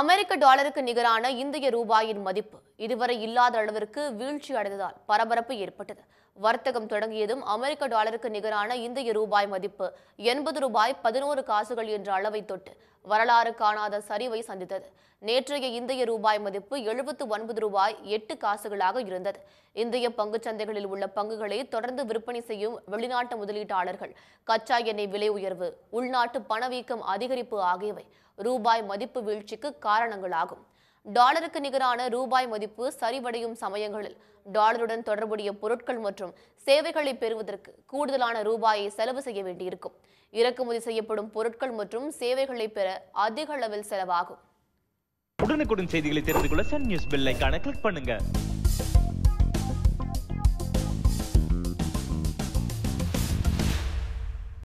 அமெரிக்க டாலருக்கு நிகரான இந்திய ரூபாயின் மதிப்பு இதுவரை இல்லாத அளவிற்கு வீழ்ச்சி அடைந்ததால் பரபரப்பு ஏற்பட்டது வர்த்தகம் தொடங்கியதும் அமெரிக்க டாலருக்கு நிகரான இந்திய ரூபாய் மதிப்பு எண்பது ரூபாய் பதினோரு காசுகள் என்ற அளவை தொட்டு வரலாறு காணாத சரிவை சந்தித்தது நேற்றைய இந்திய ரூபாய் மதிப்பு எழுபத்து ஒன்பது ரூபாய் எட்டு காசுகளாக இருந்தது இந்திய சந்தைகளில் உள்ள பங்குகளை தொடர்ந்து விற்பனை செய்யும் வெளிநாட்டு முதலீட்டாளர்கள் கச்சா எண்ணெய் விலை உயர்வு உள்நாட்டு பணவீக்கம் அதிகரிப்பு ஆகியவை ரூபாய் மதிப்பு வீழ்ச்சிக்கு காரணங்களாகும் டாலருக்கு நிகரான ரூபாய் மதிப்பு சரிவடையும் சமயங்களில் டாலருடன் தொடர்புடைய பொருட்கள் மற்றும் சேவைகளை பெறுவதற்கு கூடுதலான ரூபாயை செலவு செய்ய வேண்டியிருக்கும் இறக்குமதி செய்யப்படும் பொருட்கள் மற்றும் சேவைகளை பெற அதிக அளவில் செலவாகும் உடனுக்குடன் செய்திகளை தெரிந்து கொள்ள சன் நியூஸ் பெல் கிளிக் பண்ணுங்க